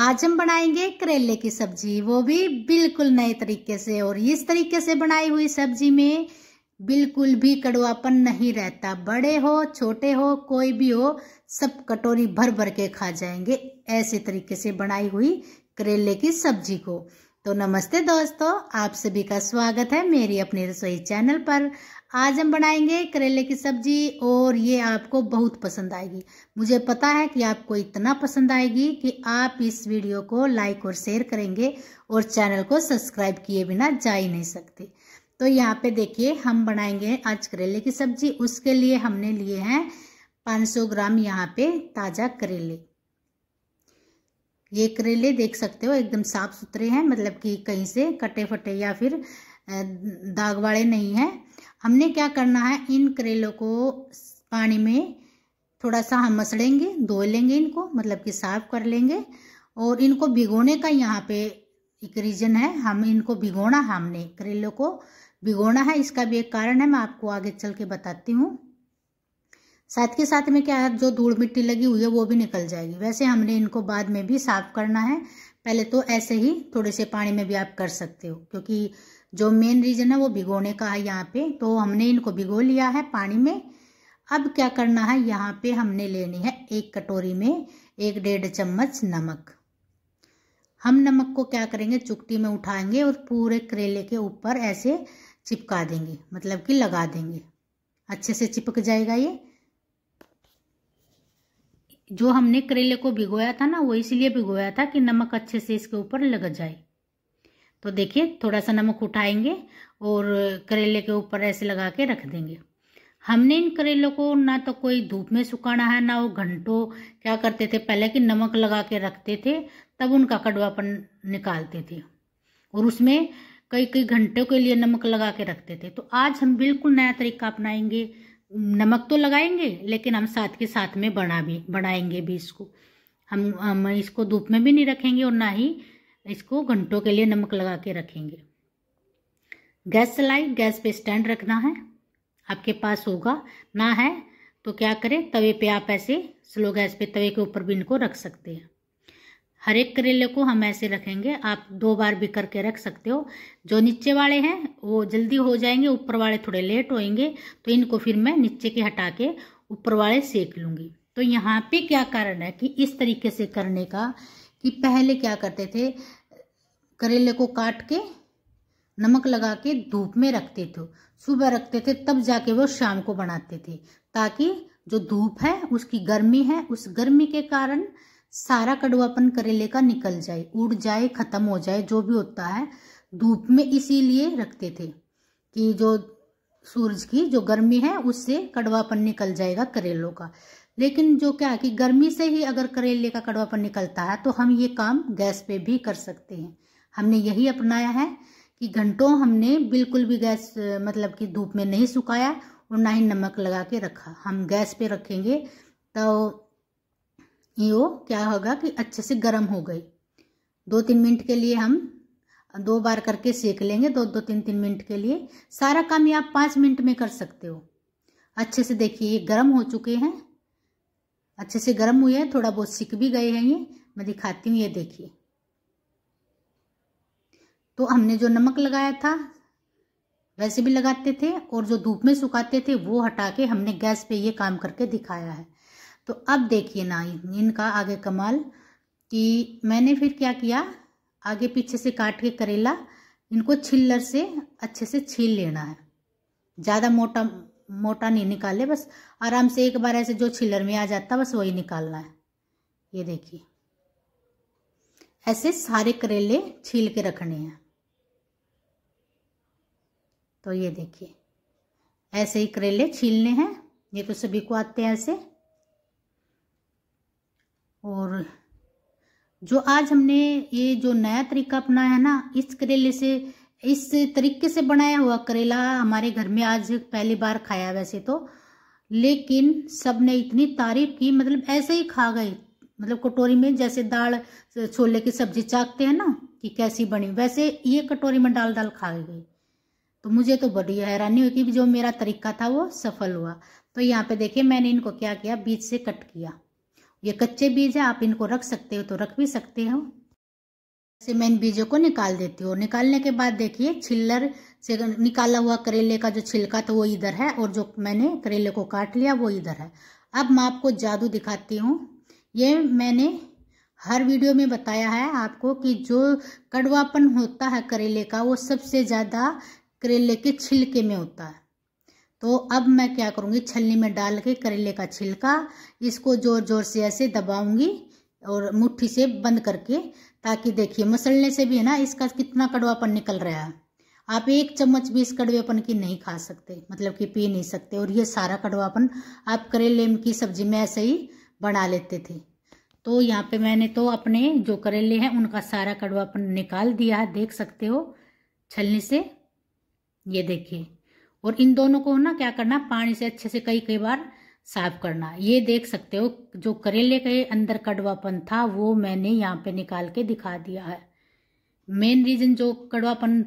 आज हम बनाएंगे करेले की सब्जी वो भी बिल्कुल नए तरीके से और इस तरीके से बनाई हुई सब्जी में बिल्कुल भी कड़वापन नहीं रहता बड़े हो छोटे हो कोई भी हो सब कटोरी भर भर के खा जाएंगे ऐसे तरीके से बनाई हुई करेले की सब्जी को तो नमस्ते दोस्तों आप सभी का स्वागत है मेरी अपनी रसोई चैनल पर आज हम बनाएंगे करेले की सब्जी और ये आपको बहुत पसंद आएगी मुझे पता है कि आपको इतना पसंद आएगी कि आप इस वीडियो को लाइक और शेयर करेंगे और चैनल को सब्सक्राइब किए बिना जा ही नहीं सकते तो यहाँ पे देखिए हम बनाएंगे आज करेले की सब्जी उसके लिए हमने लिए हैं 500 ग्राम यहाँ पे ताज़ा करेले ये करेले देख सकते हो एकदम साफ सुथरे हैं मतलब कि कहीं से कटे फटे या फिर दाग वाले नहीं हैं हमने क्या करना है इन करेलों को पानी में थोड़ा सा हम मसलेंगे धो लेंगे इनको मतलब कि साफ कर लेंगे और इनको भिगोने का यहाँ पे एक रीज़न है हम इनको भिगोना हमने करेलों को भिगोना है इसका भी एक कारण है मैं आपको आगे चल के बताती हूँ साथ के साथ में क्या है जो धूल मिट्टी लगी हुई है वो भी निकल जाएगी वैसे हमने इनको बाद में भी साफ करना है पहले तो ऐसे ही थोड़े से पानी में भी आप कर सकते हो क्योंकि जो मेन रीज़न है वो भिगोने का है यहाँ पे तो हमने इनको भिगो लिया है पानी में अब क्या करना है यहाँ पे हमने लेनी है एक कटोरी में एक डेढ़ चम्मच नमक हम नमक को क्या करेंगे चुकटी में उठाएंगे और पूरे करेले के ऊपर ऐसे चिपका देंगे मतलब कि लगा देंगे अच्छे से चिपक जाएगा ये जो हमने करेले को भिगोया था ना वो इसलिए भिगोया था कि नमक अच्छे से इसके ऊपर लग जाए तो देखिए थोड़ा सा नमक उठाएंगे और करेले के ऊपर ऐसे लगा के रख देंगे हमने इन करेलों को ना तो कोई धूप में सुखाना है ना वो घंटों क्या करते थे पहले कि नमक लगा के रखते थे तब उनका कड़वापन निकालते थे और उसमें कई कई घंटों के लिए नमक लगा के रखते थे तो आज हम बिल्कुल नया तरीका अपनाएंगे नमक तो लगाएंगे लेकिन हम साथ के साथ में बना भी बनाएंगे भी इसको हम हम इसको धूप में भी नहीं रखेंगे और ना ही इसको घंटों के लिए नमक लगा के रखेंगे गैस चलाई गैस पे स्टैंड रखना है आपके पास होगा ना है तो क्या करें तवे पे आप ऐसे स्लो गैस पे तवे के ऊपर भी इनको रख सकते हैं हर एक करेले को हम ऐसे रखेंगे आप दो बार भी करके रख सकते हो जो नीचे वाले हैं वो जल्दी हो जाएंगे ऊपर वाले थोड़े लेट होएंगे तो इनको फिर मैं नीचे के हटा के ऊपर वाले सेक लूँगी तो यहाँ पे क्या कारण है कि इस तरीके से करने का कि पहले क्या करते थे करेले को काट के नमक लगा के धूप में रखते थे सुबह रखते थे तब जाके वो शाम को बनाते थे ताकि जो धूप है उसकी गर्मी है उस गर्मी के कारण सारा कड़वापन करेले का निकल जाए उड़ जाए ख़त्म हो जाए जो भी होता है धूप में इसीलिए रखते थे कि जो सूरज की जो गर्मी है उससे कड़वापन निकल जाएगा करेलों का लेकिन जो क्या है कि गर्मी से ही अगर करेले का कड़वापन निकलता है तो हम ये काम गैस पे भी कर सकते हैं हमने यही अपनाया है कि घंटों हमने बिल्कुल भी गैस मतलब कि धूप में नहीं सुखाया और ना ही नमक लगा के रखा हम गैस पे रखेंगे तो ये क्या होगा कि अच्छे से गर्म हो गई दो तीन मिनट के लिए हम दो बार करके सेक लेंगे दो दो तीन तीन मिनट के लिए सारा काम ये आप पाँच मिनट में कर सकते हो अच्छे से देखिए ये गर्म हो चुके हैं अच्छे से गर्म हुए हैं थोड़ा बहुत सिक भी गए हैं ये मैं दिखाती हूँ ये देखिए तो हमने जो नमक लगाया था वैसे भी लगाते थे और जो धूप में सुखाते थे वो हटा के हमने गैस पे ये काम करके दिखाया है तो अब देखिए ना इनका आगे कमाल कि मैंने फिर क्या किया आगे पीछे से काट के करेला इनको छिल्लर से अच्छे से छील लेना है ज़्यादा मोटा मोटा नहीं निकाले बस आराम से एक बार ऐसे जो छिल्लर में आ जाता बस वही निकालना है ये देखिए ऐसे सारे करेले छील के रखने हैं तो ये देखिए ऐसे ही करेले छीलने हैं ये तो सभी को आते हैं ऐसे और जो आज हमने ये जो नया तरीका अपनाया है ना इस करेले से इस तरीके से बनाया हुआ करेला हमारे घर में आज पहली बार खाया वैसे तो लेकिन सब ने इतनी तारीफ की मतलब ऐसे ही खा गए मतलब कटोरी में जैसे दाल छोले की सब्जी चाकते हैं ना कि कैसी बनी वैसे ये कटोरी में डाल डाल खा गई तो मुझे तो बड़ी हैरानी हुई कि जो मेरा तरीका था वो सफल हुआ तो यहाँ पे देखिए मैंने इनको क्या किया बीज से कट किया ये कच्चे बीज है आप इनको रख सकते हो तो रख भी सकते हो से मैं इन बीजों को निकाल देती हूँ निकालने के बाद देखिए छिल्लर से निकाला हुआ करेले का जो छिलका था वो इधर है और जो मैंने करेले को काट लिया वो इधर है अब मैं आपको जादू दिखाती हूँ ये मैंने हर वीडियो में बताया है आपको कि जो कड़वापन होता है करेले का वो सबसे ज़्यादा करेले के छिलके में होता है तो अब मैं क्या करूँगी छलनी में डाल के करेले का छिलका इसको ज़ोर ज़ोर से ऐसे दबाऊँगी और मुट्ठी से बंद करके ताकि देखिए मसलने से भी है ना इसका कितना कड़वापन निकल रहा है आप एक चम्मच भी इस कड़वेपन की नहीं खा सकते मतलब कि पी नहीं सकते और ये सारा कड़वापन आप करेले की सब्जी में ऐसे ही बना लेते थे तो यहाँ पे मैंने तो अपने जो करेले हैं उनका सारा कड़वापन निकाल दिया है देख सकते हो छलनी से ये देखिए और इन दोनों को ना क्या करना पानी से अच्छे से कई कई बार साफ करना ये देख सकते हो जो करेले के अंदर कड़वापन था वो मैंने यहाँ पे निकाल के दिखा दिया है मेन रीज़न जो कड़वापन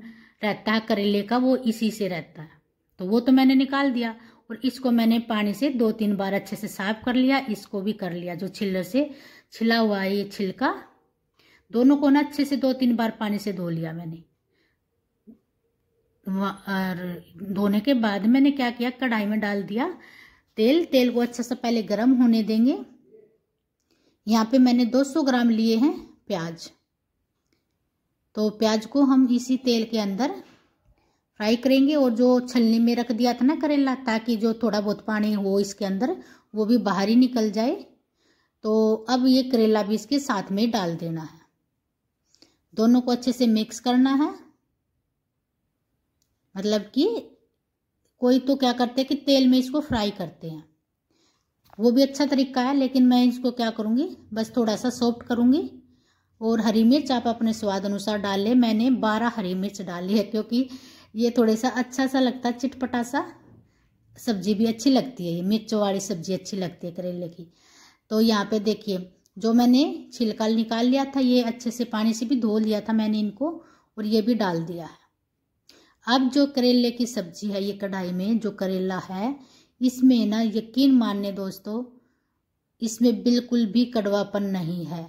रहता है करेले का वो इसी से रहता है तो वो तो मैंने निकाल दिया और इसको मैंने पानी से दो तीन बार अच्छे से साफ कर लिया इसको भी कर लिया जो छिल्लर से छिला हुआ है ये छिलका दोनों को ना अच्छे से दो तीन बार पानी से धो लिया मैंने और धोने के बाद मैंने क्या किया कढ़ाई में डाल दिया तेल तेल को अच्छा सा पहले गर्म होने देंगे यहाँ पे मैंने 200 ग्राम लिए हैं प्याज तो प्याज को हम इसी तेल के अंदर फ्राई करेंगे और जो छलनी में रख दिया था ना करेला ताकि जो थोड़ा बहुत पानी हो इसके अंदर वो भी बाहर ही निकल जाए तो अब ये करेला भी इसके साथ में डाल देना है दोनों को अच्छे से मिक्स करना है मतलब कि कोई तो क्या करते हैं कि तेल में इसको फ्राई करते हैं वो भी अच्छा तरीका है लेकिन मैं इसको क्या करूँगी बस थोड़ा सा सॉफ्ट करूँगी और हरी मिर्च आप अपने स्वाद अनुसार डाल लें मैंने बारह हरी मिर्च डाली है क्योंकि ये थोड़े सा अच्छा सा लगता है चिटपटा सा सब्जी भी अच्छी लगती है ये मिर्चों वाली सब्जी अच्छी लगती है करेले की तो यहाँ पे देखिए जो मैंने छिलका निकाल लिया था ये अच्छे से पानी से भी धो लिया था मैंने इनको और ये भी डाल दिया है अब जो करेले की सब्जी है ये कढ़ाई में जो करेला है इसमें ना यकीन मानने दोस्तों इसमें बिल्कुल भी कड़वापन नहीं है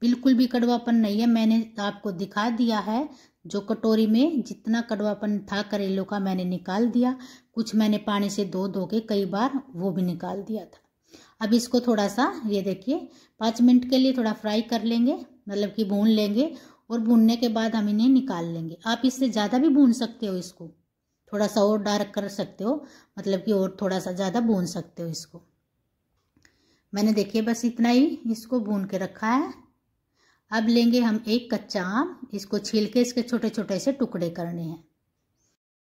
बिल्कुल भी कड़वापन नहीं है मैंने आपको दिखा दिया है जो कटोरी में जितना कड़वापन था करेलों का मैंने निकाल दिया कुछ मैंने पानी से धो धो के कई बार वो भी निकाल दिया था अब इसको थोड़ा सा ये देखिए पाँच मिनट के लिए थोड़ा फ्राई कर लेंगे मतलब कि भून लेंगे और भूनने के बाद हम इन्हें निकाल लेंगे आप इससे ज़्यादा भी भून सकते हो इसको थोड़ा सा और डार्क कर सकते हो मतलब कि और थोड़ा सा ज़्यादा भून सकते हो इसको मैंने देखिए बस इतना ही इसको भून के रखा है अब लेंगे हम एक कच्चा आम इसको छील के इसके छोटे छोटे से टुकड़े करने हैं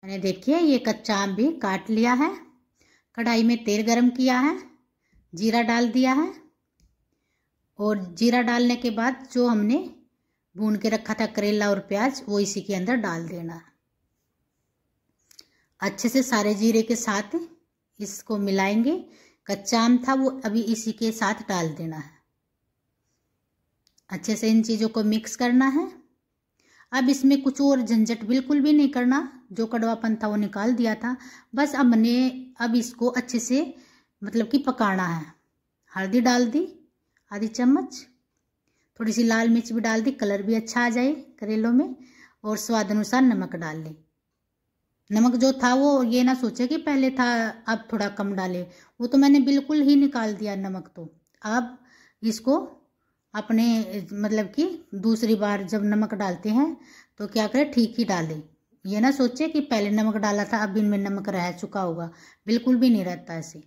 मैंने देखिए ये कच्चा आम भी काट लिया है कढ़ाई में तेल गरम किया है जीरा डाल दिया है और जीरा डालने के बाद जो हमने भून के रखा था करेला और प्याज वो इसी के अंदर डाल देना अच्छे से सारे जीरे के साथ इसको मिलाएंगे कच्चा आम था वो अभी इसी के साथ डाल देना है अच्छे से इन चीज़ों को मिक्स करना है अब इसमें कुछ और झंझट बिल्कुल भी नहीं करना जो कड़वापन था वो निकाल दिया था बस अब मैंने अब इसको अच्छे से मतलब कि पकाना है हल्दी डाल दी आधी चम्मच थोड़ी सी लाल मिर्च भी डाल दी कलर भी अच्छा आ जाए करेलों में और स्वाद अनुसार नमक डाल ले नमक जो था वो ये ना सोचे कि पहले था अब थोड़ा कम डाले वो तो मैंने बिल्कुल ही निकाल दिया नमक तो अब इसको अपने मतलब कि दूसरी बार जब नमक डालते हैं तो क्या करें ठीक ही डालें ये ना सोचे कि पहले नमक डाला था अब इनमें नमक रह चुका होगा बिल्कुल भी नहीं रहता ऐसे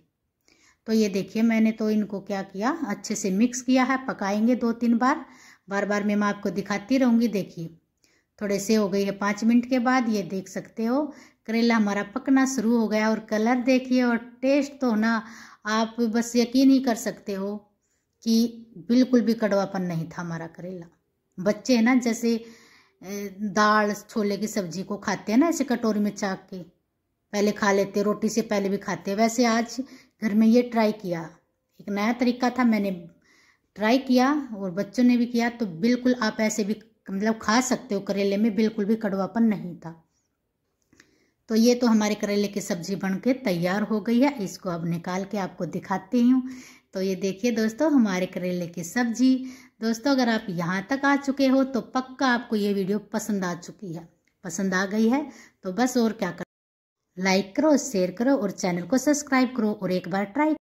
तो ये देखिए मैंने तो इनको क्या किया अच्छे से मिक्स किया है पकाएंगे दो तीन बार बार बार मैं आपको दिखाती रहूँगी देखिए थोड़े से हो गई है पाँच मिनट के बाद ये देख सकते हो करेला हमारा पकना शुरू हो गया और कलर देखिए और टेस्ट तो ना आप बस यकीन ही कर सकते हो कि बिल्कुल भी कड़वापन नहीं था हमारा करेला बच्चे है ना जैसे दाल छोले की सब्जी को खाते हैं ना ऐसे कटोरी में चाक के पहले खा लेते रोटी से पहले भी खाते वैसे आज घर में ये ट्राई किया एक नया तरीका था मैंने ट्राई किया और बच्चों ने भी किया तो बिल्कुल आप ऐसे भी मतलब खा सकते हो करेले में बिल्कुल भी कड़वापन नहीं था तो ये तो हमारे करेले की सब्जी बन के तैयार हो गई है इसको अब निकाल के आपको दिखाती हूँ तो ये देखिए दोस्तों हमारे करेले की सब्जी दोस्तों अगर आप यहाँ तक आ चुके हो तो पक्का आपको ये वीडियो पसंद आ चुकी है पसंद आ गई है तो बस और क्या कर लाइक करो शेयर करो और चैनल को सब्सक्राइब करो और एक बार ट्राई